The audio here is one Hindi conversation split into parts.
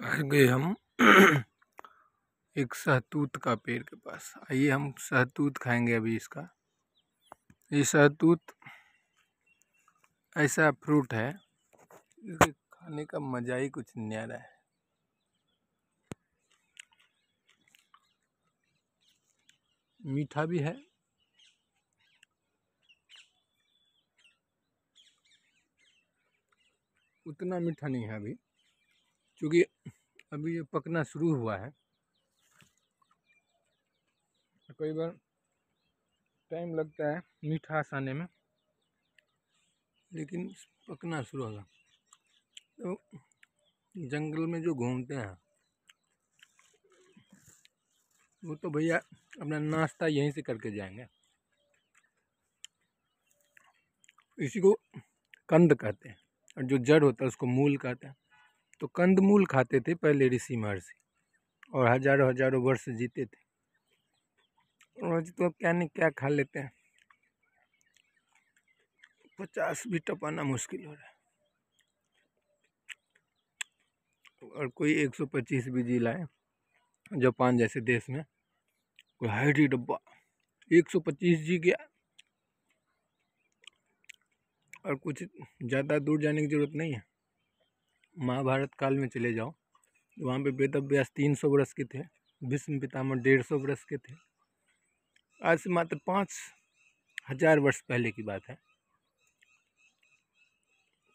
आ गए हम एक सहतूत का पेड़ के पास आइए हम सहतूत खाएंगे अभी इसका ये सहतूत ऐसा फ्रूट है इसे खाने का मज़ा ही कुछ न्यारा है मीठा भी है उतना मीठा नहीं है अभी क्योंकि अभी ये पकना शुरू हुआ है कई बार टाइम लगता है मीठा आने में लेकिन पकना शुरू होगा तो जंगल में जो घूमते हैं वो तो भैया अपना नाश्ता यहीं से करके जाएंगे इसी को कंद कहते हैं और जो जड़ होता है उसको मूल कहते हैं तो कंदमूल खाते थे पहले ऋषि महर्षि और हजारों हजारों वर्ष जीते थे उन्होंने तो अब क्या नहीं क्या खा लेते हैं पचास भी टपाना मुश्किल हो रहा है और कोई एक सौ पच्चीस भी जी लाए जापान जैसे देश में कोई हाइडी डब्बा एक सौ पच्चीस जी गया और कुछ ज़्यादा दूर जाने की ज़रूरत नहीं है महाभारत काल में चले जाओ वहाँ पे वेद व्यास तीन सौ वर्ष के थे भीष्म पितामह डेढ़ सौ वर्ष के थे आज से मात्र पाँच हजार वर्ष पहले की बात है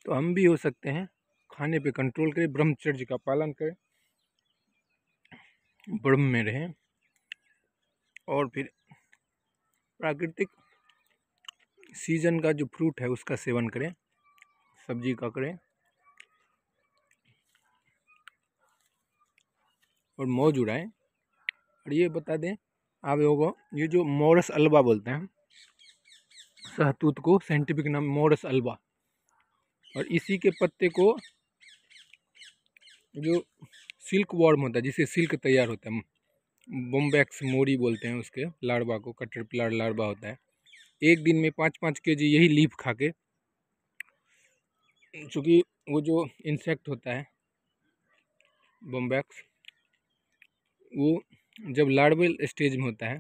तो हम भी हो सकते हैं खाने पे कंट्रोल करें ब्रह्मचर्य का पालन करें ब्रह्म में रहें और फिर प्राकृतिक सीजन का जो फ्रूट है उसका सेवन करें सब्जी का करें और मोह उड़ाएँ और ये बता दें आप लोगों ये जो मोरस अलवा बोलते हैं सहतूत को साइंटिफिक नाम मोरस अलवा और इसी के पत्ते को जो सिल्क वॉर्म होता है जिसे सिल्क तैयार होता है बोम्बैक्स मोरी बोलते हैं उसके लार्वा को कटर प्लार लार्वा होता है एक दिन में पाँच पाँच के जी यही लीफ खा के चूँकि वो जो इंसेक्ट होता है बोम्बैक्स वो जब लार्वल स्टेज में होता है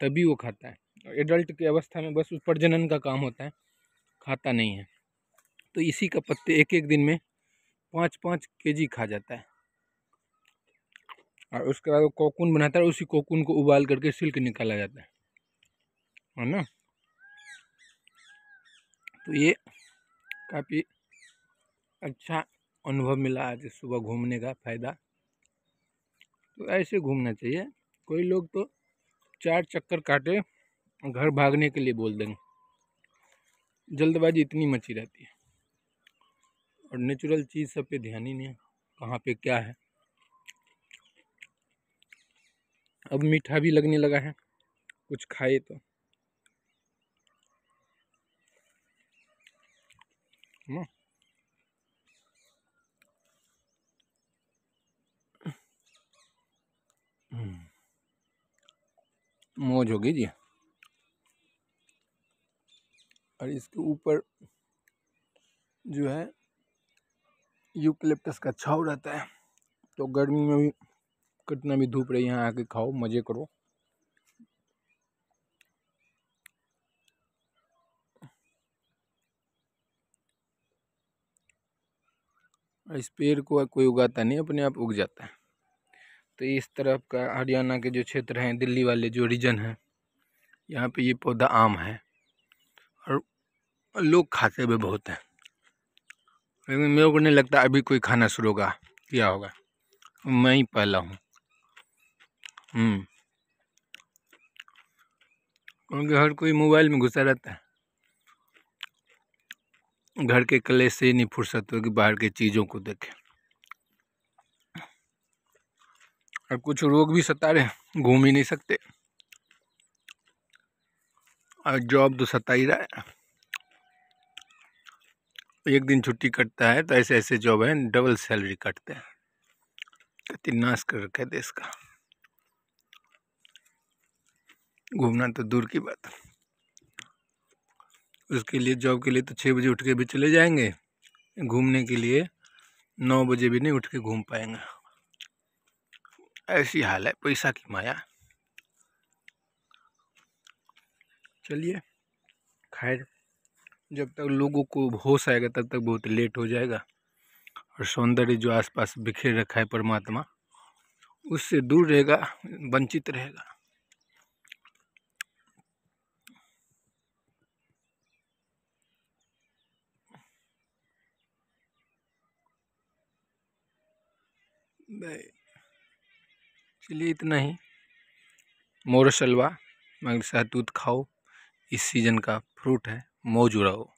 तभी वो खाता है एडल्ट की अवस्था में बस उस प्रजनन का काम होता है खाता नहीं है तो इसी का पत्ते एक एक दिन में पाँच पाँच के खा जाता है और उसके बाद वो कोकून बनाता है उसी कोकून को उबाल करके सिल्क निकाला जाता है है ना तो ये काफ़ी अच्छा अनुभव मिला आज सुबह घूमने का फ़ायदा तो ऐसे घूमना चाहिए कोई लोग तो चार चक्कर काटे घर भागने के लिए बोल देंगे जल्दबाजी इतनी मची रहती है और नेचुरल चीज़ सब पे ध्यान ही नहीं है कहाँ पे क्या है अब मीठा भी लगने लगा है कुछ खाए तो ना हाँ। मौज होगी जी और इसके ऊपर जो है यूकलिप्टस का छाव रहता है तो गर्मी में भी कितना भी धूप रही यहाँ आके खाओ मज़े करो इस पेड़ को कोई उगाता नहीं अपने आप उग जाता है तो इस तरफ का हरियाणा के जो क्षेत्र हैं दिल्ली वाले जो रीजन हैं यहाँ पे ये पौधा आम है और लोग खाते भी बहुत हैं लेकिन मेरे को नहीं लगता अभी कोई खाना शुरू होगा किया होगा मैं ही पहला हूँ हम्म। क्योंकि हर कोई मोबाइल में घुसा रहता है घर के कले से ही नहीं फुर्सत होगी बाहर की चीज़ों को देखें और कुछ रोग भी सता रहे घूम ही नहीं सकते और जॉब तो सता ही रहा है एक दिन छुट्टी कटता है तो ऐसे ऐसे जॉब है डबल सैलरी कटते हैं कति नाश कर रखा है देश का घूमना तो दूर की बात उसके लिए जॉब के लिए तो छः बजे उठ के भी चले जाएंगे घूमने के लिए नौ बजे भी नहीं उठ के घूम पाएंगे ऐसी हाल है पैसा की माया चलिए खैर जब तक लोगों को होश आएगा तब तक बहुत लेट हो जाएगा और सौंदर्य जो आसपास बिखेर रखा है परमात्मा उससे दूर रहेगा वंचित रहेगा Bye. चलिए इतना ही मोर शलवा मगर शहतूत खाओ इस सीज़न का फ्रूट है मौज उड़ाओ